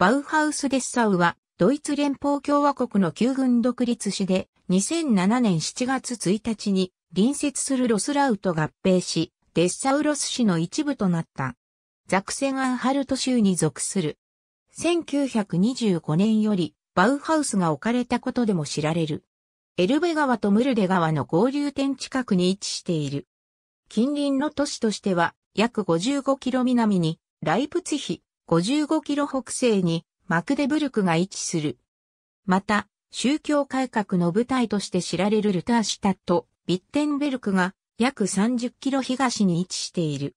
バウハウス・デッサウは、ドイツ連邦共和国の旧軍独立市で、2007年7月1日に、隣接するロスラウと合併し、デッサウロス市の一部となった。ザクセアンハルト州に属する。1925年より、バウハウスが置かれたことでも知られる。エルベ川とムルデ川の合流点近くに位置している。近隣の都市としては、約5 5キロ南に、ライプツヒ、55キロ北西にマクデブルクが位置する。また、宗教改革の舞台として知られるルターシュタット、ビッテンベルクが約30キロ東に位置している。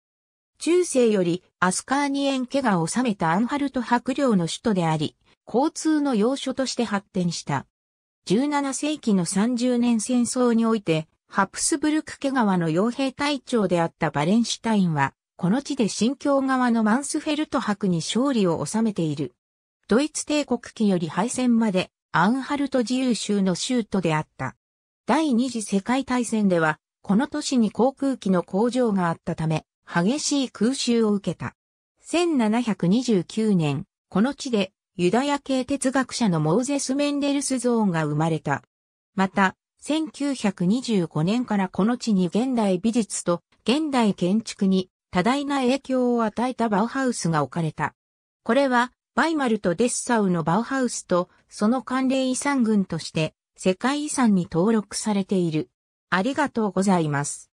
中世よりアスカーニエン家が治めたアンハルト伯領の首都であり、交通の要所として発展した。17世紀の30年戦争において、ハプスブルク家川の傭兵隊長であったバレンシュタインは、この地で新境側のマンスフェルト博に勝利を収めている。ドイツ帝国期より敗戦までアンハルト自由州の州都であった。第二次世界大戦では、この都市に航空機の工場があったため、激しい空襲を受けた。1729年、この地でユダヤ系哲学者のモーゼス・メンデルスゾーンが生まれた。また、1925年からこの地に現代美術と現代建築に多大な影響を与えたバウハウスが置かれた。これは、バイマルとデッサウのバウハウスと、その関連遺産群として、世界遺産に登録されている。ありがとうございます。